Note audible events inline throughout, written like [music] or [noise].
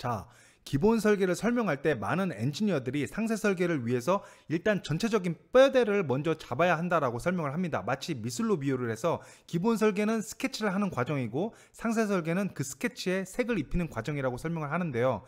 자, 기본 설계를 설명할 때 많은 엔지니어들이 상세 설계를 위해서 일단 전체적인 뼈대를 먼저 잡아야 한다라고 설명을 합니다. 마치 미술로 비유를 해서 기본 설계는 스케치를 하는 과정이고 상세 설계는 그 스케치에 색을 입히는 과정이라고 설명을 하는데요.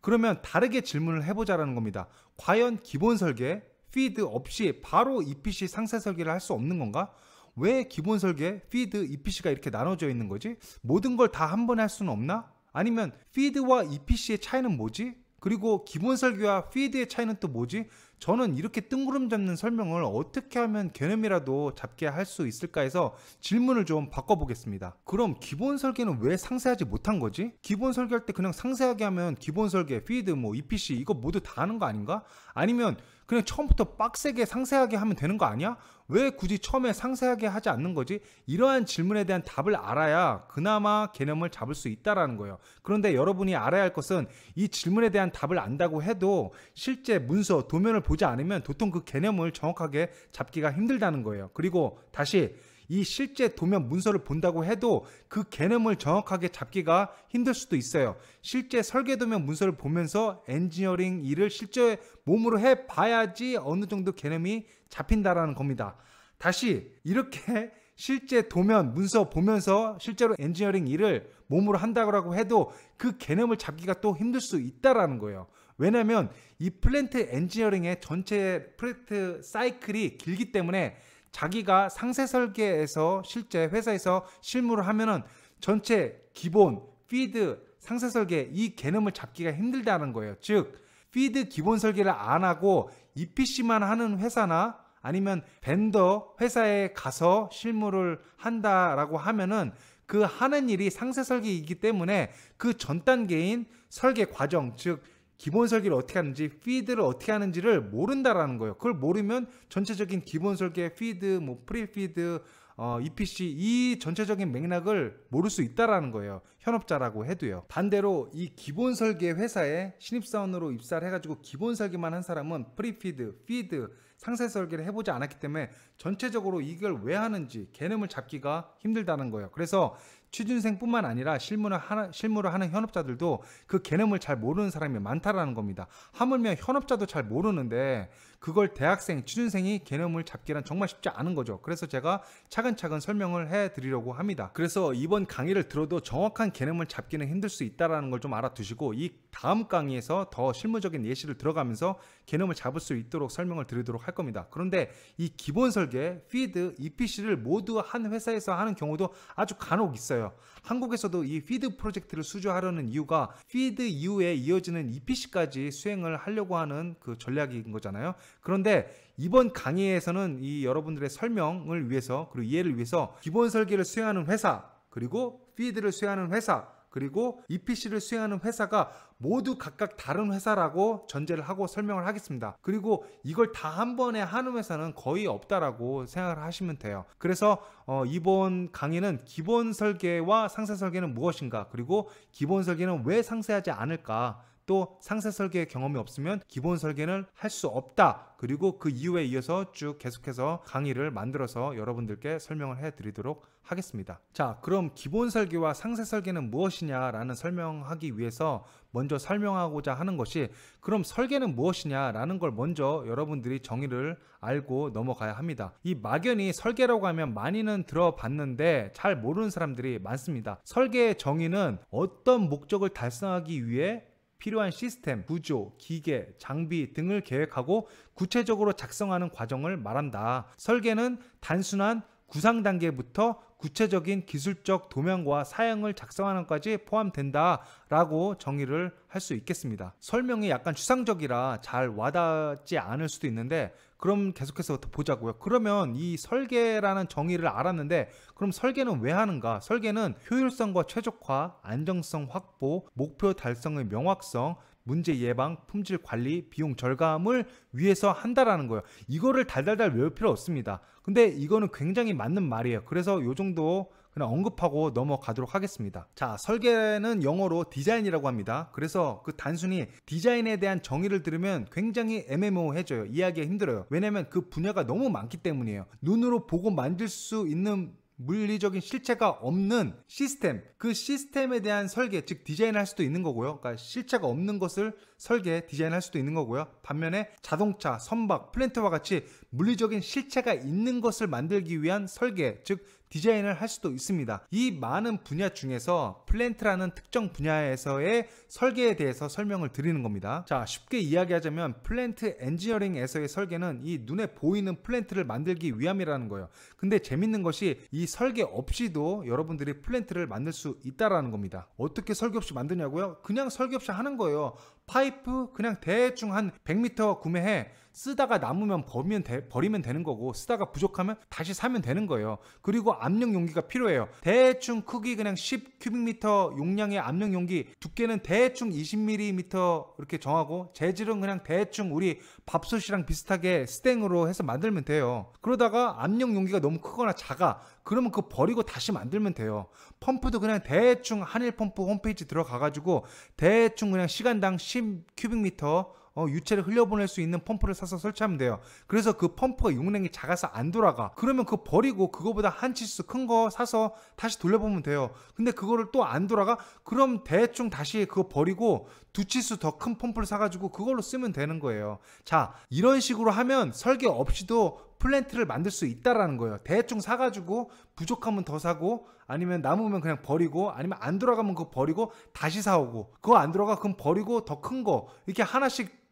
그러면 다르게 질문을 해보자라는 겁니다. 과연 기본 설계, 피드 없이 바로 EPC 상세 설계를 할 수 없는 건가? 왜 기본 설계, 피드, EPC가 이렇게 나눠져 있는 거지? 모든 걸 다 한 번에 할 수는 없나? 아니면 피드와 EPC의 차이는 뭐지? 그리고 기본 설계와 피드의 차이는 또 뭐지? 저는 이렇게 뜬구름 잡는 설명을 어떻게 하면 개념이라도 잡게 할 수 있을까 해서 질문을 좀 바꿔보겠습니다. 그럼 기본 설계는 왜 상세하지 못한 거지? 기본 설계할 때 그냥 상세하게 하면 기본 설계, 피드, 뭐 EPC 이거 모두 다 하는 거 아닌가? 아니면 그냥 처음부터 빡세게 상세하게 하면 되는 거 아니야? 왜 굳이 처음에 상세하게 하지 않는 거지? 이러한 질문에 대한 답을 알아야 그나마 개념을 잡을 수 있다라는 거예요. 그런데 여러분이 알아야 할 것은 이 질문에 대한 답을 안다고 해도 실제 문서, 도면을 보지 않으면 도통 그 개념을 정확하게 잡기가 힘들다는 거예요. 그리고 다시 이 실제 도면 문서를 본다고 해도 그 개념을 정확하게 잡기가 힘들 수도 있어요. 실제 설계 도면 문서를 보면서 엔지니어링 일을 실제 몸으로 해 봐야지 어느 정도 개념이 잡힌다라는 겁니다. 다시 이렇게 [laughs] 실제 도면 문서 보면서 실제로 엔지니어링 일을 몸으로 한다고 해도 그 개념을 잡기가 또 힘들 수 있다라는 거예요. 왜냐면 이 플랜트 엔지니어링의 전체 프로젝트 사이클이 길기 때문에 자기가 상세 설계에서 실제 회사에서 실무를 하면은 전체 기본, 피드, 상세 설계 이 개념을 잡기가 힘들다는 거예요. 즉, 피드 기본 설계를 안 하고 EPC만 하는 회사나 아니면 벤더 회사에 가서 실무를 한다라고 하면은 그 하는 일이 상세 설계이기 때문에 그 전 단계인 설계 과정, 즉 기본 설계를 어떻게 하는지 피드를 어떻게 하는지를 모른다라는 거예요. 그걸 모르면 전체적인 기본 설계 피드 뭐 프리 피드 어, EPC 이 전체적인 맥락을 모를 수 있다라는 거예요. 현업자라고 해도요. 반대로 이 기본 설계 회사에 신입사원으로 입사를 해가지고 기본 설계만 한 사람은 프리피드, 피드, 상세 설계를 해보지 않았기 때문에 전체적으로 이걸 왜 하는지 개념을 잡기가 힘들다는 거예요. 그래서 취준생뿐만 아니라 실무를 하는, 실무를 하는 현업자들도 그 개념을 잘 모르는 사람이 많다라는 겁니다. 하물며 현업자도 잘 모르는데 그걸 대학생, 취준생이 개념을 잡기란 정말 쉽지 않은 거죠. 그래서 제가 차근차근 설명을 해 드리려고 합니다. 그래서 이번 강의를 들어도 정확한 개념을 잡기는 힘들 수있다는걸 좀 알아두시고 이 다음 강의에서 더 실무적인 예시를 들어가면서 개념을 잡을 수 있도록 설명을 드리도록 할 겁니다. 그런데 이 기본 설계, 피드, EPC를 모두 한 회사에서 하는 경우도 아주 간혹 있어요. 한국에서도 이 피드 프로젝트를 수주하려는 이유가 피드 이후에 이어지는 EPC까지 수행을 하려고 하는 그 전략인 거잖아요. 그런데 이번 강의에서는 이 여러분들의 설명을 위해서 그리고 이해를 위해서 기본 설계를 수행하는 회사 그리고 피드를 수행하는 회사 그리고 EPC를 수행하는 회사가 모두 각각 다른 회사라고 전제를 하고 설명을 하겠습니다. 그리고 이걸 다 한 번에 하는 회사는 거의 없다라고 생각을 하시면 돼요. 그래서 어, 이번 강의는 기본 설계와 상세 설계는 무엇인가 그리고 기본 설계는 왜 상세하지 않을까 또 상세 설계 경험이 없으면 기본 설계는 할 수 없다. 그리고 그 이후에 이어서 쭉 계속해서 강의를 만들어서 여러분들께 설명을 해 드리도록 하겠습니다. 자, 그럼 기본 설계와 상세 설계는 무엇이냐라는 설명하기 위해서 먼저 설명하고자 하는 것이 그럼 설계는 무엇이냐라는 걸 먼저 여러분들이 정의를 알고 넘어가야 합니다. 이 막연히 설계라고 하면 많이는 들어봤는데 잘 모르는 사람들이 많습니다. 설계의 정의는 어떤 목적을 달성하기 위해 필요한 시스템, 구조, 기계, 장비 등을 계획하고 구체적으로 작성하는 과정을 말한다. 설계는 단순한 구상 단계부터 구체적인 기술적 도면과 사양을 작성하는까지 포함된다라고 정의를 할 수 있겠습니다. 설명이 약간 추상적이라 잘 와닿지 않을 수도 있는데 그럼 계속해서 보자고요. 그러면 이 설계라는 정의를 알았는데 그럼 설계는 왜 하는가? 설계는 효율성과 최적화, 안정성 확보, 목표 달성의 명확성, 문제 예방, 품질 관리, 비용 절감을 위해서 한다라는 거예요. 이거를 달달달 외울 필요 없습니다. 근데 이거는 굉장히 맞는 말이에요. 그래서 요 정도 그냥 언급하고 넘어가도록 하겠습니다. 자, 설계는 영어로 디자인이라고 합니다. 그래서 그 단순히 디자인에 대한 정의를 들으면 굉장히 애매모호해져요. 이해하기가 힘들어요. 왜냐면 그 분야가 너무 많기 때문이에요. 눈으로 보고 만들 수 있는 물리적인 실체가 없는 시스템, 그 시스템에 대한 설계, 즉 디자인할 수도 있는 거고요. 그러니까 실체가 없는 것을 설계, 디자인할 수도 있는 거고요. 반면에 자동차, 선박, 플랜트와 같이 물리적인 실체가 있는 것을 만들기 위한 설계, 즉 디자인을 할 수도 있습니다. 이 많은 분야 중에서 플랜트라는 특정 분야에서의 설계에 대해서 설명을 드리는 겁니다. 자, 쉽게 이야기하자면 플랜트 엔지니어링에서의 설계는 이 눈에 보이는 플랜트를 만들기 위함이라는 거예요. 근데 재밌는 것이 이 설계 없이도 여러분들이 플랜트를 만들 수 있다라는 겁니다. 어떻게 설계 없이 만드냐고요? 그냥 설계 없이 하는 거예요. 파이프 그냥 대충 한 100m 구매해 쓰다가 남으면 버리면, 되, 버리면 되는 거고 쓰다가 부족하면 다시 사면 되는 거예요. 그리고 압력 용기가 필요해요. 대충 크기 그냥 10 큐빅미터 용량의 압력 용기 두께는 대충 20mm 이렇게 정하고 재질은 그냥 대충 우리 밥솥이랑 비슷하게 스탱으로 해서 만들면 돼요. 그러다가 압력 용기가 너무 크거나 작아 그러면 그 버리고 다시 만들면 돼요. 펌프도 그냥 대충 한일 펌프 홈페이지 들어가가지고 대충 그냥 시간당 10 큐빅미터 어, 유체를 흘려보낼 수 있는 펌프를 사서 설치하면 돼요. 그래서 그 펌프가 용량이 작아서 안 돌아가. 그러면 그거 버리고 그거보다 한 치수 큰 거 사서 다시 돌려보면 돼요. 근데 그거를 또 안 돌아가? 그럼 대충 다시 그거 버리고 두 치수 더 큰 펌프를 사가지고 그걸로 쓰면 되는 거예요. 자, 이런 식으로 하면 설계 없이도 플랜트를 만들 수 있다라는 거예요. 대충 사가지고 부족하면 더 사고 아니면 남으면 그냥 버리고 아니면 안 돌아가면 그거 버리고 다시 사오고 그거 안 돌아가 그럼 버리고 더 큰 거 이렇게 하나씩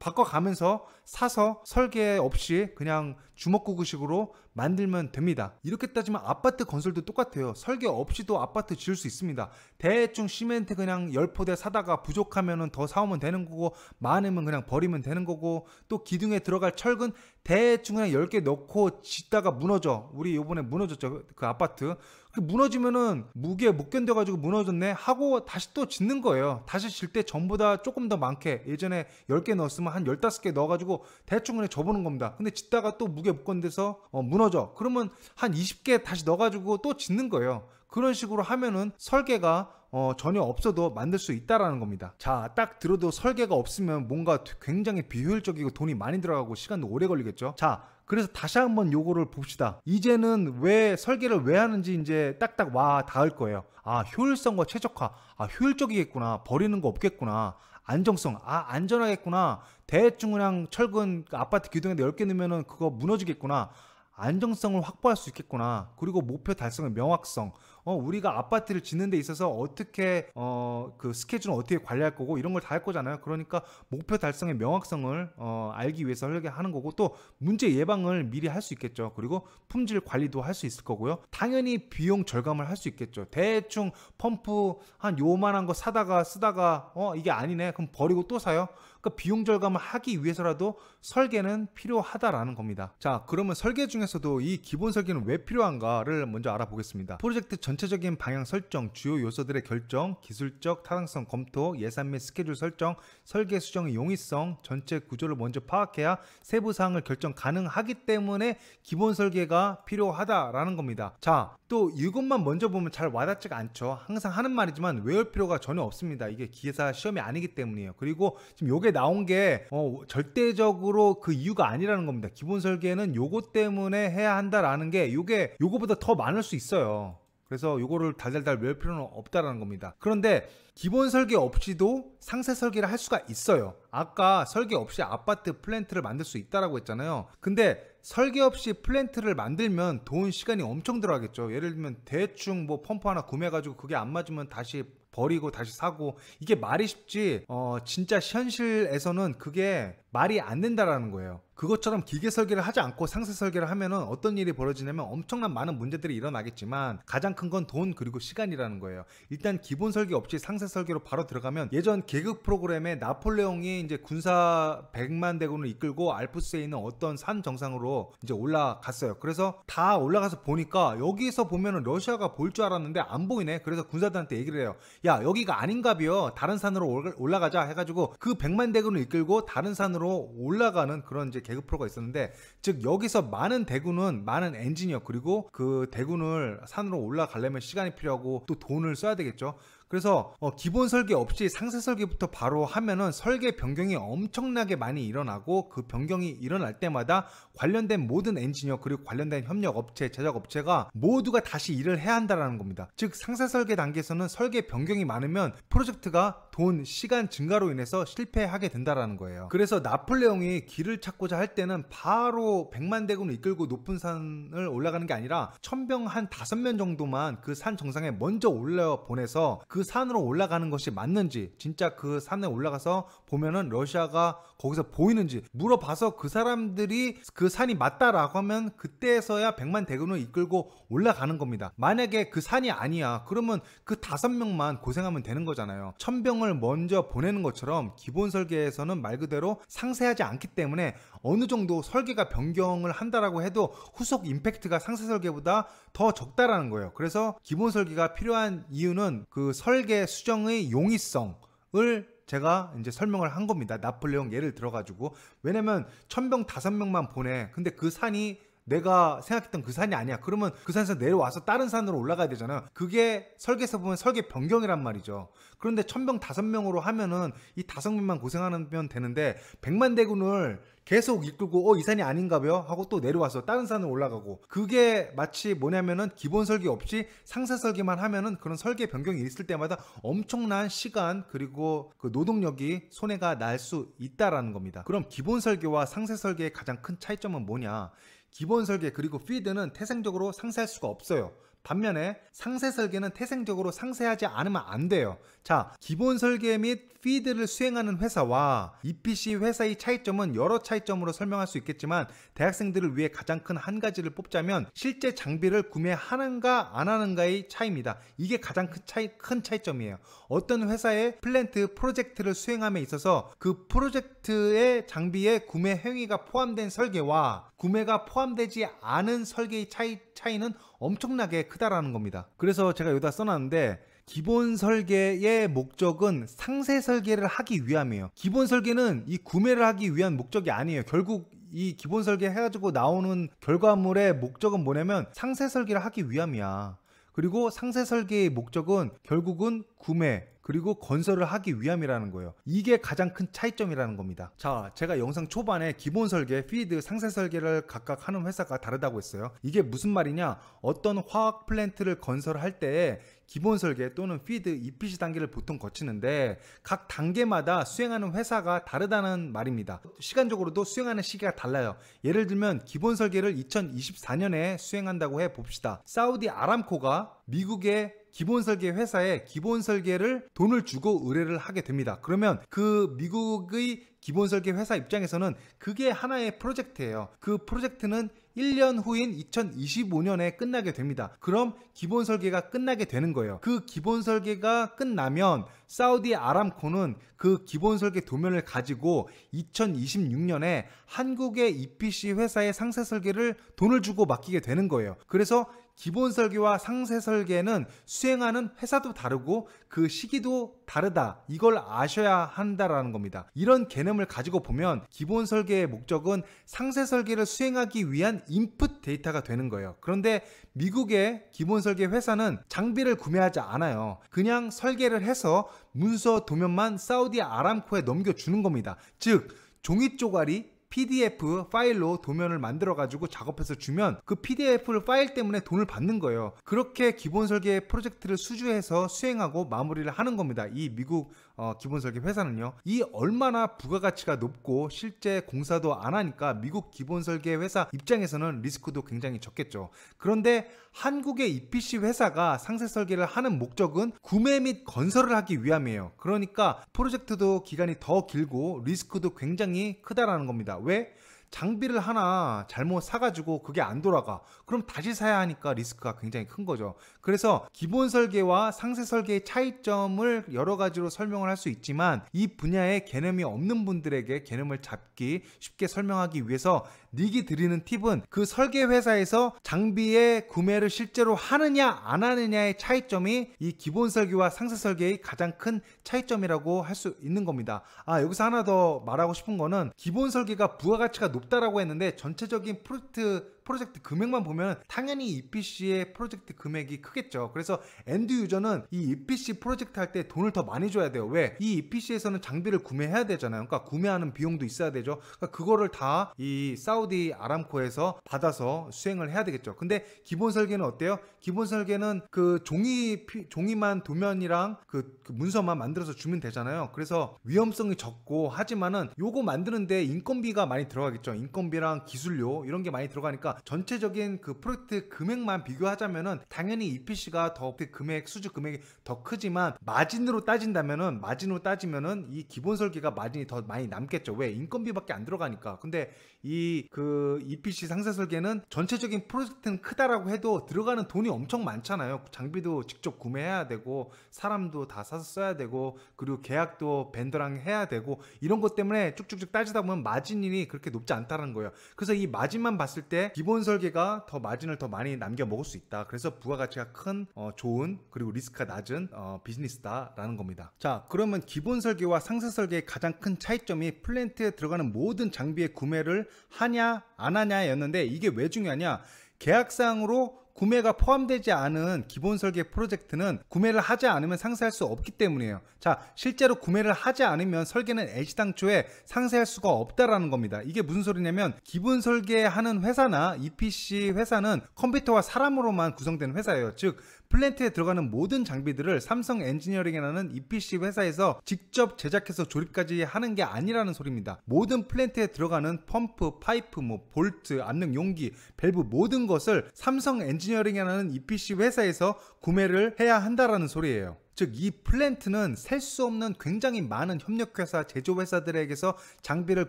바꿔가면서 사서 설계 없이 그냥 주먹구구식으로 만들면 됩니다. 이렇게 따지면 아파트 건설도 똑같아요. 설계 없이도 아파트 지을 수 있습니다. 대충 시멘트 그냥 10포대 사다가 부족하면 더 사오면 되는 거고 많으면 그냥 버리면 되는 거고 또 기둥에 들어갈 철근 대충 그냥 10개 넣고 짓다가 무너져. 우리 요번에 무너졌죠. 그 아파트. 무너지면은 무게 못 견뎌가지고 무너졌네 하고 다시 또 짓는 거예요. 다시 질 때 전보다 조금 더 많게 예전에 10개 넣었으면 한 15개 넣어가지고 대충 그냥 접어놓은 겁니다. 근데 짓다가 또 무게 못 건드서 어, 무너져. 그러면 한 20개 다시 넣어가지고 또 짓는 거예요. 그런 식으로 하면은 설계가 어, 전혀 없어도 만들 수 있다라는 겁니다. 자, 딱 들어도 설계가 없으면 뭔가 굉장히 비효율적이고 돈이 많이 들어가고 시간도 오래 걸리겠죠. 자, 그래서 다시 한번 요거를 봅시다. 이제는 왜 설계를 왜 하는지 이제 딱딱 와 닿을 거예요. 아, 효율성과 최적화. 아, 효율적이겠구나. 버리는 거 없겠구나. 안정성. 아, 안전하겠구나. 대충 그냥 철근 그 아파트 기둥에 10개 넣으면 그거 무너지겠구나. 안정성을 확보할 수 있겠구나. 그리고 목표 달성의 명확성. 어, 우리가 아파트를 짓는 데 있어서 어떻게 어, 그스케줄을 어떻게 관리할 거고 이런 걸 다 할 거잖아요. 그러니까 목표 달성의 명확성을 어, 알기 위해서 하는 거고 또 문제 예방을 미리 할 수 있겠죠. 그리고 품질 관리도 할 수 있을 거고요. 당연히 비용 절감을 할 수 있겠죠. 대충 펌프 한 요만한 거 사다가 쓰다가 어 이게 아니네. 그럼 버리고 또 사요. 그러니까 비용 절감을 하기 위해서라도 설계는 필요하다라는 겁니다. 자, 그러면 설계 중에서도 이 기본 설계는 왜 필요한가를 먼저 알아보겠습니다. 프로젝트 전체적인 방향 설정, 주요 요소들의 결정, 기술적 타당성 검토, 예산 및 스케줄 설정, 설계 수정의 용이성, 전체 구조를 먼저 파악해야 세부 사항을 결정 가능하기 때문에 기본 설계가 필요하다라는 겁니다. 자, 또 이것만 먼저 보면 잘 와닿지가 않죠. 항상 하는 말이지만 외울 필요가 전혀 없습니다. 이게 기사 시험이 아니기 때문이에요. 그리고 지금 요게 나온 게 어, 절대적으로 그 이유가 아니라는 겁니다. 기본 설계는 요거 때문에 해야 한다라는 게 요게 요거보다 더 많을 수 있어요. 그래서 요거를 달달달 외울 필요는 없다라는 겁니다. 그런데 기본 설계 없이도 상세 설계를 할 수가 있어요 아까 설계 없이 아파트 플랜트를 만들 수 있다라고 했잖아요 근데 설계 없이 플랜트를 만들면 돈 시간이 엄청 들어가겠죠 예를 들면 대충 뭐 펌프 하나 구매해 가지고 그게 안 맞으면 다시 버리고 다시 사고 이게 말이 쉽지 어 진짜 현실에서는 그게 말이 안 된다라는 거예요. 그것처럼 기계 설계를 하지 않고 상세 설계를 하면 어떤 일이 벌어지냐면 엄청난 많은 문제들이 일어나겠지만 가장 큰 건 돈 그리고 시간이라는 거예요. 일단 기본 설계 없이 상세 설계로 바로 들어가면 예전 계급 프로그램에 나폴레옹이 이제 군사 100만 대군을 이끌고 알프스에 있는 어떤 산 정상으로 이제 올라갔어요. 그래서 다 올라가서 보니까 여기서 보면 러시아가 볼 줄 알았는데 안 보이네. 그래서 군사들한테 얘기를 해요. 야, 여기가 아닌가 비요. 다른 산으로 올라가자 해가지고 그 100만 대군을 이끌고 다른 산으로 하으로 올라가는 그런 이제 계급 프로가 있었는데 즉 여기서 많은 대군은 많은 엔지니어 그리고 그 대군을 산으로 올라가려면 시간이 필요하고 또 돈을 써야 되겠죠. 그래서 어 기본 설계 없이 상세 설계부터 바로 하면은 설계 변경이 엄청나게 많이 일어나고 그 변경이 일어날 때마다 관련된 모든 엔지니어 그리고 관련된 협력 업체, 제작 업체가 모두가 다시 일을 해야 한다라는 겁니다. 즉 상세 설계 단계에서는 설계 변경이 많으면 프로젝트가 돈, 시간 증가로 인해서 실패하게 된다라는 거예요. 그래서 나폴레옹이 길을 찾고자 할 때는 바로 1 0 0만 대군을 이끌고 높은 산을 올라가는 게 아니라 천병 한5면 정도만 그 산 정상에 먼저 올려 보내서 그그 산으로 올라가는 것이 맞는지 진짜 그 산에 올라가서 보면은 러시아가 거기서 보이는지 물어봐서 그 사람들이 그 산이 맞다라고 하면 그때서야 에 100만 대군을 이끌고 올라가는 겁니다. 만약에 그 산이 아니야 그러면 그 다섯 명만 고생하면 되는 거잖아요. 천병을 먼저 보내는 것처럼 기본 설계에서는 말 그대로 상세하지 않기 때문에 어느 정도 설계가 변경을 한다라고 해도 후속 임팩트가 상세 설계보다 더 적다라는 거예요. 그래서 기본 설계가 필요한 이유는 그 설계 수정의 용이성을 제가 이제 설명을 한 겁니다. 나폴레옹 예를 들어가지고. 왜냐면 천병 다섯 명만 보내. 근데 그 산이 내가 생각했던 그 산이 아니야. 그러면 그 산에서 내려와서 다른 산으로 올라가야 되잖아. 그게 설계서 보면 설계 변경이란 말이죠. 그런데 천병 다섯 명으로 하면은 이 다섯 명만 고생하면 되는데 백만 대군을 계속 이끌고 어이 산이 아닌가봐요 하고 또 내려와서 다른 산을 올라가고 그게 마치 뭐냐면은 기본 설계 없이 상세 설계만 하면은 그런 설계 변경이 있을 때마다 엄청난 시간 그리고 그 노동력이 손해가 날 수 있다라는 겁니다. 그럼 기본 설계와 상세 설계의 가장 큰 차이점은 뭐냐? 기본 설계 그리고 피드는 태생적으로 상세할 수가 없어요. 반면에 상세 설계는 태생적으로 상세하지 않으면 안 돼요. 자, 기본 설계 및 피드를 수행하는 회사와 EPC 회사의 차이점은 여러 차이점으로 설명할 수 있겠지만 대학생들을 위해 가장 큰 한 가지를 뽑자면 실제 장비를 구매하는가 안 하는가의 차이입니다. 이게 가장 큰, 차이, 큰 차이점이에요. 어떤 회사의 플랜트 프로젝트를 수행함에 있어서 그 프로젝트의 장비에 구매 행위가 포함된 설계와 구매가 포함되지 않은 설계의 차이, 차이는 엄청나게 크다라는 겁니다. 그래서 제가 여기다 써놨는데 기본 설계의 목적은 상세 설계를 하기 위함이에요. 기본 설계는 이 구매를 하기 위한 목적이 아니에요. 결국 이 기본 설계 해가지고 나오는 결과물의 목적은 뭐냐면 상세 설계를 하기 위함이야. 그리고 상세 설계의 목적은 결국은 구매, 그리고 건설을 하기 위함이라는 거예요. 이게 가장 큰 차이점이라는 겁니다. 자, 제가 영상 초반에 기본 설계, 피드, 상세 설계를 각각 하는 회사가 다르다고 했어요. 이게 무슨 말이냐? 어떤 화학 플랜트를 건설할 때에 기본 설계 또는 피드, EPC 단계를 보통 거치는데 각 단계마다 수행하는 회사가 다르다는 말입니다. 시간적으로도 수행하는 시기가 달라요. 예를 들면 기본 설계를 2024년에 수행한다고 해 봅시다. 사우디 아람코가 미국의 기본 설계 회사에 기본 설계를 돈을 주고 의뢰를 하게 됩니다. 그러면 그 미국의 기본 설계 회사 입장에서는 그게 하나의 프로젝트예요. 그 프로젝트는 1년 후인 2025년에 끝나게 됩니다. 그럼 기본 설계가 끝나게 되는 거예요. 그 기본 설계가 끝나면 사우디 아람코는 그 기본 설계 도면을 가지고 2026년에 한국의 EPC 회사의 상세 설계를 돈을 주고 맡기게 되는 거예요. 그래서 기본 설계와 상세 설계는 수행하는 회사도 다르고 그 시기도 다르다. 이걸 아셔야 한다라는 겁니다. 이런 개념을 가지고 보면 기본 설계의 목적은 상세 설계를 수행하기 위한 인풋 데이터가 되는 거예요. 그런데 미국의 기본 설계 회사는 장비를 구매하지 않아요. 그냥 설계를 해서 문서 도면만 사우디 아람코에 넘겨주는 겁니다. 즉, 종이 쪼가리 PDF 파일로 도면을 만들어 가지고 작업해서 주면 그 PDF 파일 때문에 돈을 받는 거예요. 그렇게 기본 설계 프로젝트를 수주해서 수행하고 마무리를 하는 겁니다. 이 미국 어, 기본 설계 회사는요. 이 얼마나 부가가치가 높고 실제 공사도 안 하니까 미국 기본 설계 회사 입장에서는 리스크도 굉장히 적겠죠. 그런데 한국의 EPC 회사가 상세 설계를 하는 목적은 구매 및 건설을 하기 위함이에요. 그러니까 프로젝트도 기간이 더 길고 리스크도 굉장히 크다라는 겁니다. 왜? 장비를 하나 잘못 사가지고 그게 안 돌아가. 그럼 다시 사야 하니까 리스크가 굉장히 큰 거죠. 그래서 기본 설계와 상세 설계의 차이점을 여러 가지로 설명을 할 수 있지만 이 분야에 개념이 없는 분들에게 개념을 잡기 쉽게 설명하기 위해서 닉이 드리는 팁은 그 설계 회사에서 장비의 구매를 실제로 하느냐 안 하느냐의 차이점이 이 기본 설계와 상세 설계의 가장 큰 차이점이라고 할 수 있는 겁니다. 아 여기서 하나 더 말하고 싶은 거는 기본 설계가 부가가치가 높다라고 했는데 전체적인 프로젝트 프로젝트 금액만 보면 당연히 EPC의 프로젝트 금액이 크겠죠. 그래서 엔드 유저는 이 EPC 프로젝트 할 때 돈을 더 많이 줘야 돼요. 왜? 이 EPC에서는 장비를 구매해야 되잖아요. 그러니까 구매하는 비용도 있어야 되죠. 그러니까 그거를 다 이 사우디 아람코에서 받아서 수행을 해야 되겠죠. 근데 기본 설계는 어때요? 기본 설계는 그 종이 종이만 도면이랑 그, 그 문서만 만들어서 주면 되잖아요. 그래서 위험성이 적고 하지만은 요거 만드는데 인건비가 많이 들어가겠죠. 인건비랑 기술료 이런 게 많이 들어가니까 전체적인 그 프로젝트 금액만 비교하자면은 당연히 EPC가 더 금액 수주 금액이 더 크지만 마진으로 따진다면은 마진으로 따지면은 이 기본 설계가 마진이 더 많이 남겠죠. 왜 인건비밖에 안 들어가니까. 근데 이 그 EPC 상세 설계는 전체적인 프로젝트는 크다라고 해도 들어가는 돈이 엄청 많잖아요. 장비도 직접 구매해야 되고 사람도 다 사서 써야 되고 그리고 계약도 벤더랑 해야 되고 이런 것 때문에 쭉쭉쭉 따지다 보면 마진이 그렇게 높지 않다는 거예요. 그래서 이 마진만 봤을 때 기본 기본 설계가 더 마진을 더 많이 남겨 먹을 수 있다. 그래서 부가가치가 큰 어, 좋은 그리고 리스크가 낮은 어, 비즈니스다라는 겁니다. 자 그러면 기본 설계와 상세 설계의 가장 큰 차이점이 플랜트에 들어가는 모든 장비의 구매를 하냐 안 하냐였는데 이게 왜 중요하냐? 계약상으로 구매가 포함되지 않은 기본 설계 프로젝트는 구매를 하지 않으면 상세할 수 없기 때문이에요. 자, 실제로 구매를 하지 않으면 설계는 애시당초에 상세할 수가 없다라는 겁니다. 이게 무슨 소리냐면 기본 설계하는 회사나 EPC 회사는 컴퓨터와 사람으로만 구성된 회사예요. 즉 플랜트에 들어가는 모든 장비들을 삼성 엔지니어링이라는 EPC 회사에서 직접 제작해서 조립까지 하는 게 아니라는 소리입니다. 모든 플랜트에 들어가는 펌프, 파이프, 뭐 볼트, 압력 용기, 밸브 모든 것을 삼성 엔지니어링이라는 EPC 회사에서 구매를 해야 한다라는 소리예요. 즉이 플랜트는 셀 수 없는 굉장히 많은 협력회사, 제조회사들에게서 장비를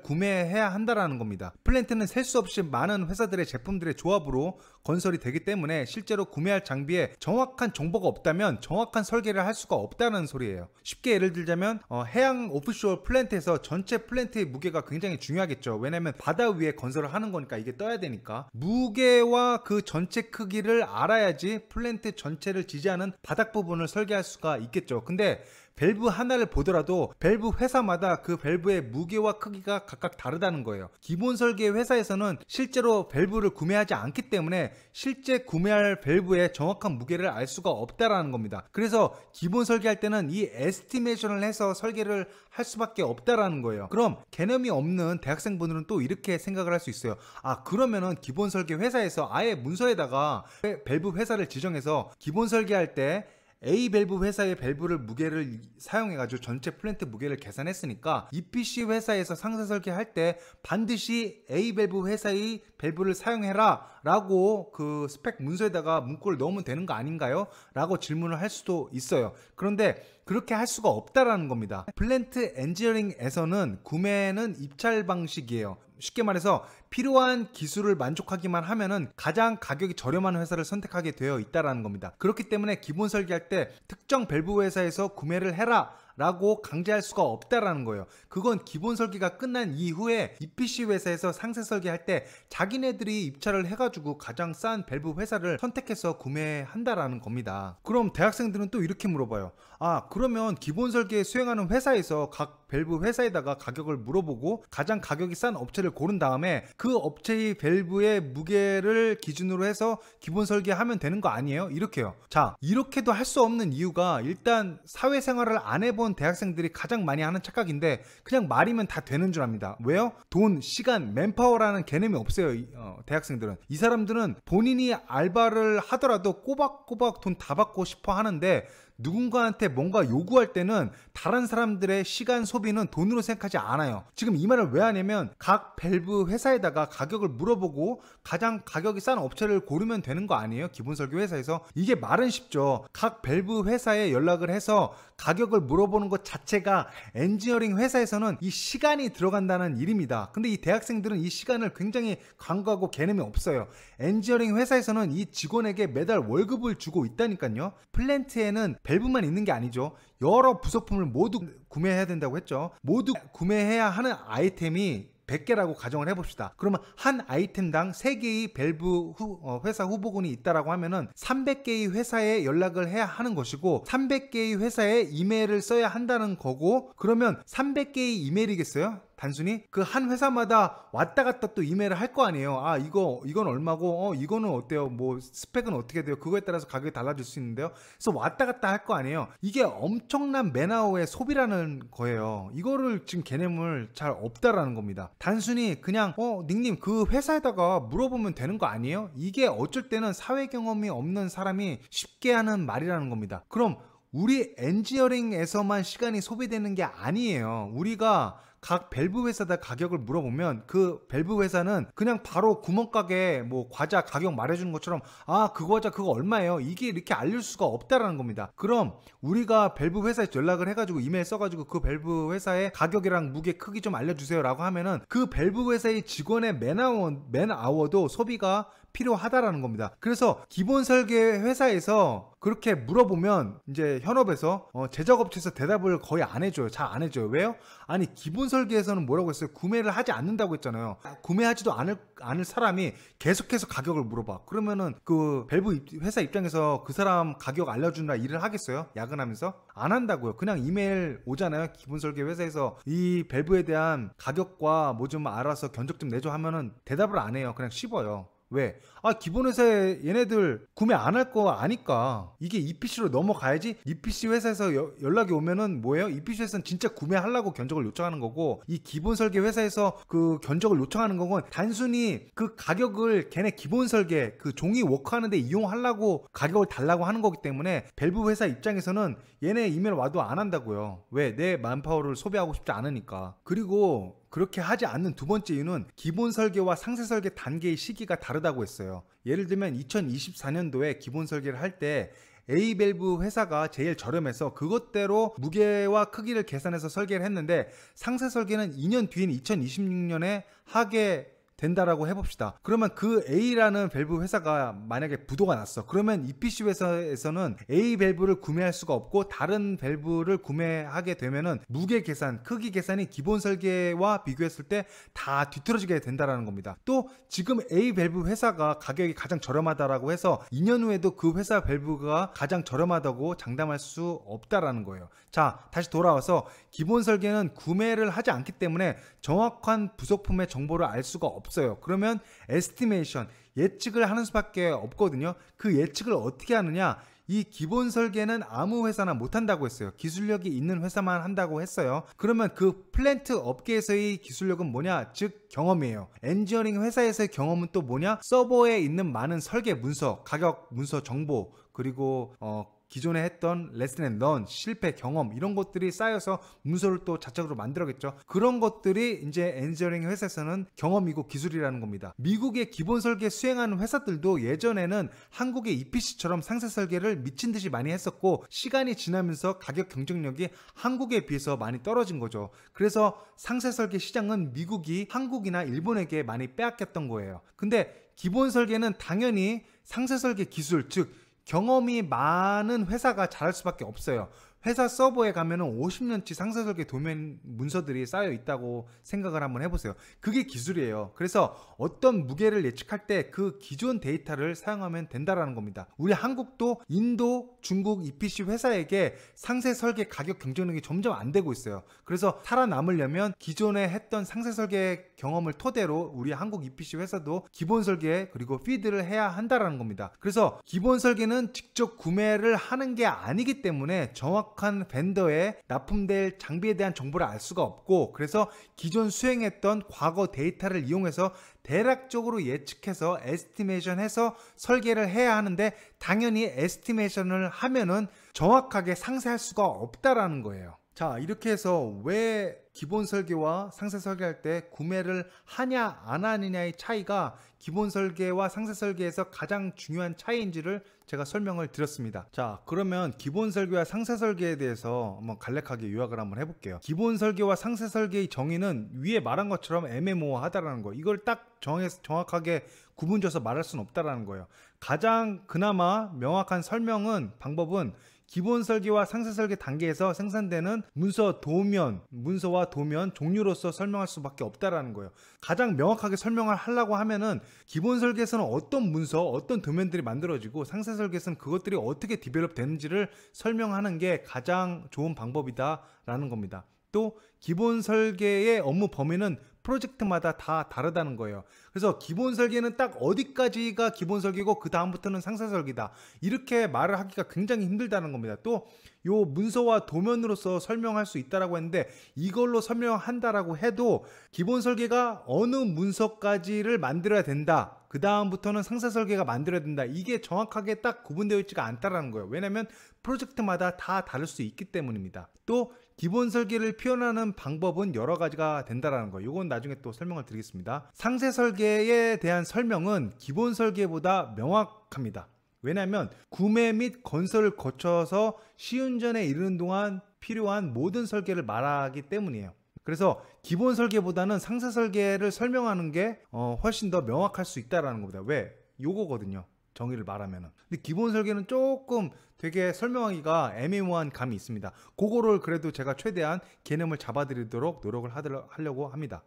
구매해야 한다라는 겁니다. 플랜트는 셀 수 없이 많은 회사들의 제품들의 조합으로 건설이 되기 때문에 실제로 구매할 장비에 정확한 정보가 없다면 정확한 설계를 할 수가 없다는 소리예요. 쉽게 예를 들자면 어, 해양 오프쇼어 플랜트에서 전체 플랜트의 무게가 굉장히 중요하겠죠. 왜냐면 바다 위에 건설을 하는 거니까 이게 떠야 되니까 무게와 그 전체 크기를 알아야지 플랜트 전체를 지지하는 바닥 부분을 설계할 수가 있겠죠. 근데 밸브 하나를 보더라도 밸브 회사마다 그 밸브의 무게와 크기가 각각 다르다는 거예요. 기본 설계 회사에서는 실제로 밸브를 구매하지 않기 때문에 실제 구매할 밸브의 정확한 무게를 알 수가 없다라는 겁니다. 그래서 기본 설계할 때는 이 에스티메이션을 해서 설계를 할 수밖에 없다라는 거예요. 그럼 개념이 없는 대학생분들은 또 이렇게 생각을 할 수 있어요. 아 그러면은 기본 설계 회사에서 아예 문서에다가 밸브 회사를 지정해서 기본 설계할 때 A 밸브 회사의 밸브를 무게를 사용해가지고 전체 플랜트 무게를 계산했으니까 EPC 회사에서 상세 설계할 때 반드시 A 밸브 회사의 밸브를 사용해라 라고 그 스펙 문서에다가 문구를 넣으면 되는 거 아닌가요? 라고 질문을 할 수도 있어요. 그런데 그렇게 할 수가 없다라는 겁니다. 플랜트 엔지니어링에서는 구매는 입찰 방식이에요. 쉽게 말해서 필요한 기술을 만족하기만 하면은 가장 가격이 저렴한 회사를 선택하게 되어 있다라는 겁니다. 그렇기 때문에 기본 설계할 때 특정 밸브 회사에서 구매를 해라 라고 강제할 수가 없다라는 거예요. 그건 기본 설계가 끝난 이후에 EPC 회사에서 상세 설계할 때 자기네들이 입찰을 해가지고 가장 싼 밸브 회사를 선택해서 구매한다라는 겁니다. 그럼 대학생들은 또 이렇게 물어봐요. 아 그러면 기본 설계 수행하는 회사에서 각 밸브 회사에다가 가격을 물어보고 가장 가격이 싼 업체를 고른 다음에 그 업체의 밸브의 무게를 기준으로 해서 기본 설계하면 되는 거 아니에요? 이렇게요. 자, 이렇게도 할 수 없는 이유가 일단 사회생활을 안 해본 대학생들이 가장 많이 하는 착각인데 그냥 말이면 다 되는 줄 압니다. 왜요? 돈, 시간, 맨파워라는 개념이 없어요. 어, 대학생들은. 이 사람들은 본인이 알바를 하더라도 꼬박꼬박 돈 다 받고 싶어 하는데 누군가한테 뭔가 요구할 때는 다른 사람들의 시간 소비는 돈으로 생각하지 않아요. 지금 이 말을 왜 하냐면 각 밸브 회사에다가 가격을 물어보고 가장 가격이 싼 업체를 고르면 되는 거 아니에요? 기본 설계 회사에서 이게 말은 쉽죠. 각 밸브 회사에 연락을 해서 가격을 물어보는 것 자체가 엔지니어링 회사에서는 이 시간이 들어간다는 일입니다. 근데 이 대학생들은 이 시간을 굉장히 간과하고 개념이 없어요. 엔지니어링 회사에서는 이 직원에게 매달 월급을 주고 있다니까요. 플랜트에는 밸브만 있는 게 아니죠. 여러 부속품을 모두 구매해야 된다고 했죠. 모두 구매해야 하는 아이템이 100개라고 가정을 해봅시다. 그러면 한 아이템당 3개의 밸브 후, 어, 회사 후보군이 있다라고 하면은 300개의 회사에 연락을 해야 하는 것이고 300개의 회사에 이메일을 써야 한다는 거고 그러면 300개의 이메일이겠어요? 단순히 그 한 회사마다 왔다 갔다 또 이메일을 할 거 아니에요. 아 이거 이건 얼마고 어 이거는 어때요? 뭐 스펙은 어떻게 돼요? 그거에 따라서 가격이 달라질 수 있는데요. 그래서 왔다 갔다 할 거 아니에요. 이게 엄청난 맨아워의 소비라는 거예요. 이거를 지금 개념을 잘 없다라는 겁니다. 단순히 그냥 어 닉님 그 회사에다가 물어보면 되는 거 아니에요? 이게 어쩔 때는 사회 경험이 없는 사람이 쉽게 하는 말이라는 겁니다. 그럼 우리 엔지어링에서만 시간이 소비되는 게 아니에요. 우리가 각 밸브 회사다 가격을 물어보면 그 밸브 회사는 그냥 바로 구멍가게 뭐 과자 가격 말해주는 것처럼 아그거하자 그거 얼마예요 이게 이렇게 알릴 수가 없다라는 겁니다 그럼 우리가 밸브 회사에 연락을 해가지고 이메일 써가지고 그 밸브 회사의 가격이랑 무게 크기 좀 알려주세요 라고 하면은 그 밸브 회사의 직원의 맨아워, 맨아워도 소비가 필요하다라는 겁니다. 그래서 기본 설계 회사에서 그렇게 물어보면 이제 현업에서 어 제작업체에서 대답을 거의 안 해줘요. 잘 안 해줘요. 왜요? 아니 기본 설계에서는 뭐라고 했어요? 구매를 하지 않는다고 했잖아요. 구매하지도 않을, 않을 사람이 계속해서 가격을 물어봐. 그러면은 그 밸브 회사 입장에서 그 사람 가격 알려준다 일을 하겠어요? 야근하면서? 안 한다고요. 그냥 이메일 오잖아요. 기본 설계 회사에서 이 밸브에 대한 가격과 뭐 좀 알아서 견적 좀 내줘 하면은 대답을 안 해요. 그냥 씹어요. 왜? 아 기본 회사에 얘네들 구매 안 할 거 아니까 이게 EPC로 넘어가야지 EPC 회사에서 여, 연락이 오면은 뭐예요? EPC 회사는 진짜 구매하려고 견적을 요청하는 거고 이 기본 설계 회사에서 그 견적을 요청하는 거건 단순히 그 가격을 걔네 기본 설계 그 종이 워크하는데 이용하려고 가격을 달라고 하는 거기 때문에 밸브 회사 입장에서는 얘네 이메일 와도 안 한다고요. 왜? 내 만파워를 소비하고 싶지 않으니까. 그리고 그렇게 하지 않는 두 번째 이유는 기본 설계와 상세 설계 단계의 시기가 다르다고 했어요. 예를 들면 2024년도에 기본 설계를 할 때 A밸브 회사가 제일 저렴해서 그것대로 무게와 크기를 계산해서 설계를 했는데 상세 설계는 2년 뒤인 2026년에 하계 된다라고 해봅시다. 그러면 그 A라는 밸브 회사가 만약에 부도가 났어. 그러면 EPC 회사에서는 A 밸브를 구매할 수가 없고 다른 밸브를 구매하게 되면은 무게 계산, 크기 계산이 기본 설계와 비교했을 때 다 뒤틀어지게 된다라는 겁니다. 또 지금 A 밸브 회사가 가격이 가장 저렴하다라고 해서 2년 후에도 그 회사 밸브가 가장 저렴하다고 장담할 수 없다라는 거예요. 자, 다시 돌아와서 기본 설계는 구매를 하지 않기 때문에 정확한 부속품의 정보를 알 수가 없 없어요. 그러면 에스티메이션 예측을 하는 수밖에 없거든요. 그 예측을 어떻게 하느냐? 이 기본 설계는 아무 회사나 못한다고 했어요. 기술력이 있는 회사만 한다고 했어요. 그러면 그 플랜트 업계에서의 기술력은 뭐냐? 즉 경험이에요. 엔지니어링 회사에서의 경험은 또 뭐냐? 서버에 있는 많은 설계 문서, 가격 문서 정보, 그리고 어 기존에 했던 레슨 앤 런, 실패 경험 이런 것들이 쌓여서 문서를 또 자체적으로 만들었겠죠 그런 것들이 이제 엔지니어링 회사에서는 경험이고 기술이라는 겁니다. 미국의 기본 설계 수행하는 회사들도 예전에는 한국의 EPC처럼 상세 설계를 미친 듯이 많이 했었고 시간이 지나면서 가격 경쟁력이 한국에 비해서 많이 떨어진 거죠. 그래서 상세 설계 시장은 미국이 한국이나 일본에게 많이 빼앗겼던 거예요. 근데 기본 설계는 당연히 상세 설계 기술, 즉 경험이 많은 회사가 잘할 수밖에 없어요. 회사 서버에 가면은 50년치 상세 설계 도면 문서들이 쌓여 있다고 생각을 한번 해보세요. 그게 기술이에요. 그래서 어떤 무게를 예측할 때 그 기존 데이터를 사용하면 된다라는 겁니다. 우리 한국도 인도, 중국 EPC 회사에게 상세 설계 가격 경쟁력이 점점 안 되고 있어요. 그래서 살아남으려면 기존에 했던 상세 설계 경험을 토대로 우리 한국 EPC 회사도 기본 설계 그리고 피드를 해야 한다라는 겁니다. 그래서 기본 설계는 직접 구매를 하는 게 아니기 때문에 정확 정확한 벤더에 납품될 장비에 대한 정보를 알 수가 없고 그래서 기존 수행했던 과거 데이터를 이용해서 대략적으로 예측해서 에스티메이션 해서 설계를 해야 하는데 당연히 에스티메이션을 하면은 정확하게 상세할 수가 없다라는 거예요. 자 이렇게 해서 왜 기본 설계와 상세 설계할 때 구매를 하냐 안 하느냐의 차이가 기본 설계와 상세 설계에서 가장 중요한 차이인지를 제가 설명을 드렸습니다. 자 그러면 기본 설계와 상세 설계에 대해서 한번 간략하게 요약을 한번 해볼게요. 기본 설계와 상세 설계의 정의는 위에 말한 것처럼 애매모호하다라는 거 이걸 딱 정해서 정확하게 구분줘서 말할 수는 없다라는 거예요. 가장 그나마 명확한 설명은 방법은 기본 설계와 상세 설계 단계에서 생산되는 문서 도면, 문서와 도면 종류로서 설명할 수밖에 없다라는 거예요. 가장 명확하게 설명을 하려고 하면은 기본 설계에서는 어떤 문서, 어떤 도면들이 만들어지고 상세 설계에서는 그것들이 어떻게 디벨롭 되는지를 설명하는 게 가장 좋은 방법이다라는 겁니다. 또 기본 설계의 업무 범위는 프로젝트마다 다 다르다는 거예요. 그래서 기본 설계는 딱 어디까지가 기본 설계고 그 다음부터는 상세 설계다. 이렇게 말을 하기가 굉장히 힘들다는 겁니다. 또 요 문서와 도면으로서 설명할 수 있다라고 했는데 이걸로 설명한다라고 해도 기본 설계가 어느 문서까지를 만들어야 된다. 그 다음부터는 상세 설계가 만들어야 된다. 이게 정확하게 딱 구분되어 있지가 않다라는 거예요. 왜냐면 프로젝트마다 다 다를 수 있기 때문입니다. 또 기본 설계를 표현하는 방법은 여러 가지가 된다라는 거. 이건 나중에 또 설명을 드리겠습니다. 상세 설계에 대한 설명은 기본 설계보다 명확합니다. 왜냐하면 구매 및 건설을 거쳐서 시운전에 이르는 동안 필요한 모든 설계를 말하기 때문이에요. 그래서 기본 설계보다는 상세 설계를 설명하는 게 어, 훨씬 더 명확할 수 있다라는 겁니다. 왜? 요거거든요. 정의를 말하면은 근데 기본 설계는 조금 되게 설명하기가 애매모호한 감이 있습니다 그거를 그래도 제가 최대한 개념을 잡아드리도록 노력을 하려고 합니다